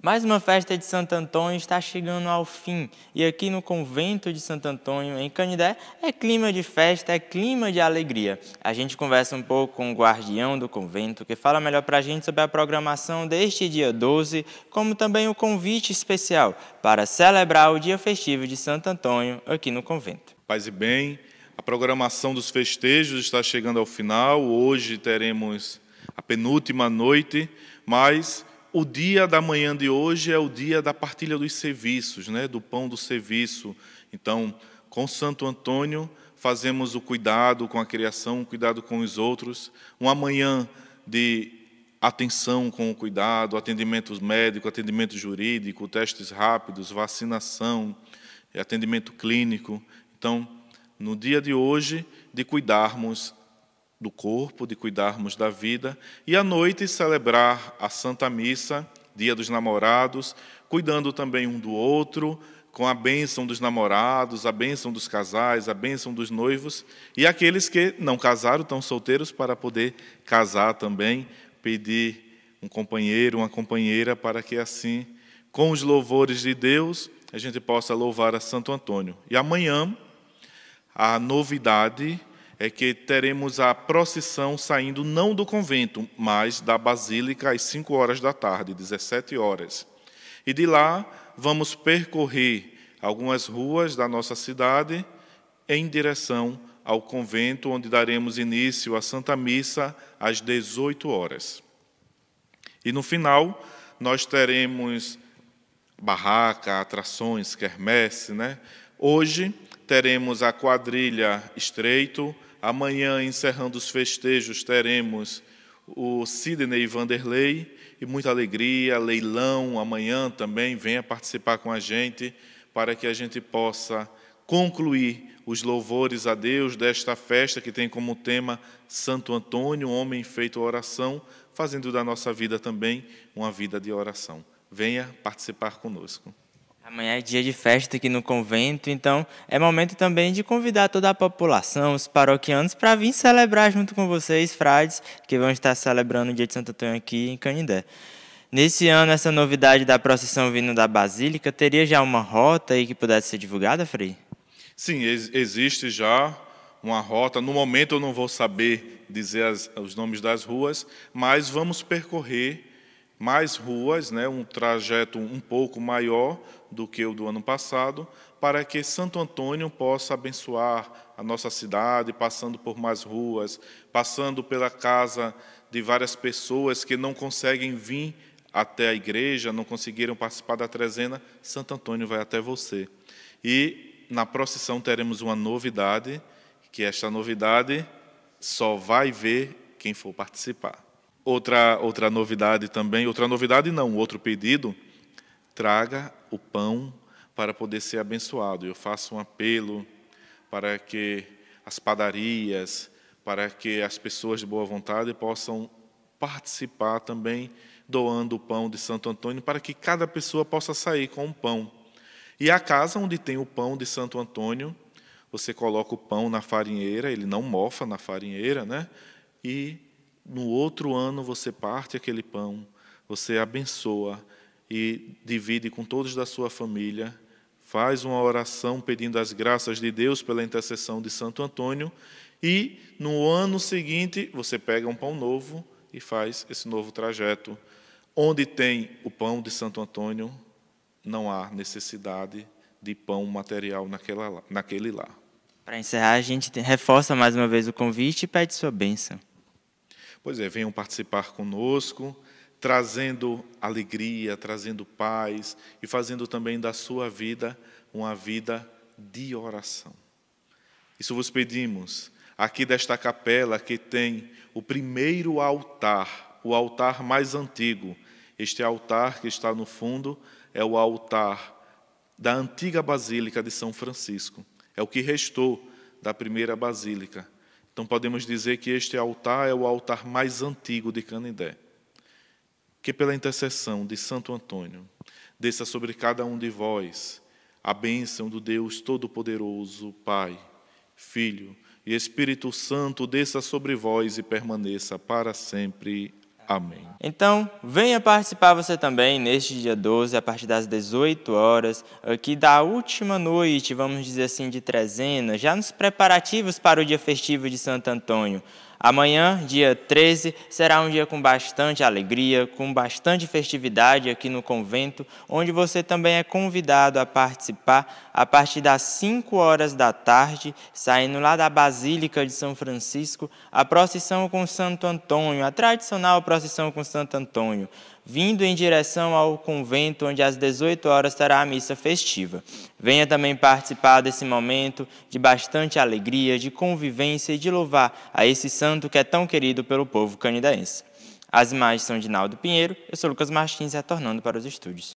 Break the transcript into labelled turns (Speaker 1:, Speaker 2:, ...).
Speaker 1: Mais uma festa de Santo Antônio está chegando ao fim e aqui no convento de Santo Antônio, em Canidé, é clima de festa, é clima de alegria. A gente conversa um pouco com o guardião do convento, que fala melhor para a gente sobre a programação deste dia 12, como também o convite especial para celebrar o dia festivo de Santo Antônio aqui no
Speaker 2: convento. Paz e bem, a programação dos festejos está chegando ao final. Hoje teremos a penúltima noite, mas o dia da manhã de hoje é o dia da partilha dos serviços, né, do pão do serviço. Então, com Santo Antônio, fazemos o cuidado com a criação, o cuidado com os outros, uma manhã de atenção com o cuidado, atendimento médico, atendimento jurídico, testes rápidos, vacinação, atendimento clínico. Então, no dia de hoje, de cuidarmos do corpo, de cuidarmos da vida, e à noite celebrar a Santa Missa, Dia dos Namorados, cuidando também um do outro, com a bênção dos namorados, a bênção dos casais, a bênção dos noivos, e aqueles que não casaram, estão solteiros, para poder casar também, pedir um companheiro, uma companheira, para que assim, com os louvores de Deus, a gente possa louvar a Santo Antônio. E amanhã, a novidade é que teremos a procissão saindo não do convento, mas da Basílica às 5 horas da tarde, 17 horas. E de lá vamos percorrer algumas ruas da nossa cidade em direção ao convento, onde daremos início à Santa Missa às 18 horas. E no final, nós teremos barraca, atrações, quermesse. Né? Hoje teremos a quadrilha Estreito, Amanhã, encerrando os festejos, teremos o Sidney Vanderlei e muita alegria. Leilão amanhã também, venha participar com a gente para que a gente possa concluir os louvores a Deus desta festa que tem como tema Santo Antônio, homem feito oração, fazendo da nossa vida também uma vida de oração. Venha participar conosco.
Speaker 1: Amanhã é dia de festa aqui no convento, então é momento também de convidar toda a população, os paroquianos, para vir celebrar junto com vocês, frades, que vão estar celebrando o dia de Santo Antônio aqui em Canindé. Nesse ano, essa novidade da procissão vindo da Basílica, teria já uma rota aí que pudesse ser divulgada, Frei?
Speaker 2: Sim, ex existe já uma rota. No momento eu não vou saber dizer as, os nomes das ruas, mas vamos percorrer mais ruas, né, um trajeto um pouco maior do que o do ano passado, para que Santo Antônio possa abençoar a nossa cidade, passando por mais ruas, passando pela casa de várias pessoas que não conseguem vir até a igreja, não conseguiram participar da trezena, Santo Antônio vai até você. E na procissão teremos uma novidade, que esta novidade só vai ver quem for participar. Outra, outra novidade também, outra novidade não, outro pedido, traga o pão para poder ser abençoado. Eu faço um apelo para que as padarias, para que as pessoas de boa vontade possam participar também doando o pão de Santo Antônio, para que cada pessoa possa sair com um pão. E a casa onde tem o pão de Santo Antônio, você coloca o pão na farinheira, ele não mofa na farinheira, né? E no outro ano você parte aquele pão, você abençoa e divide com todos da sua família, faz uma oração pedindo as graças de Deus pela intercessão de Santo Antônio e no ano seguinte você pega um pão novo e faz esse novo trajeto. Onde tem o pão de Santo Antônio, não há necessidade de pão material naquela, naquele lá. Para encerrar, a gente reforça mais uma vez o convite e pede sua bênção. Pois é, venham participar conosco, trazendo alegria, trazendo paz e fazendo também da sua vida uma vida de oração. Isso vos pedimos, aqui desta capela que tem o primeiro altar, o altar mais antigo. Este altar que está no fundo é o altar da antiga Basílica de São Francisco. É o que restou da primeira Basílica então podemos dizer que este altar é o altar mais antigo de Canidé. Que pela intercessão de Santo Antônio desça sobre cada um de vós a bênção do Deus Todo-Poderoso, Pai, Filho e Espírito Santo, desça sobre vós e permaneça para sempre. Amém. Então, venha participar você também neste dia
Speaker 1: 12, a partir das 18 horas, aqui da última noite, vamos dizer assim, de trezena, já nos preparativos para o dia festivo de Santo Antônio. Amanhã, dia 13, será um dia com bastante alegria, com bastante festividade aqui no convento, onde você também é convidado a participar a partir das 5 horas da tarde, saindo lá da Basílica de São Francisco, a procissão com Santo Antônio, a tradicional procissão com Santo Antônio vindo em direção ao convento, onde às 18 horas terá a missa festiva. Venha também participar desse momento de bastante alegria, de convivência e de louvar a esse santo que é tão querido pelo povo canidaense. As imagens são de Naldo Pinheiro, eu sou Lucas Martins, retornando para os estúdios.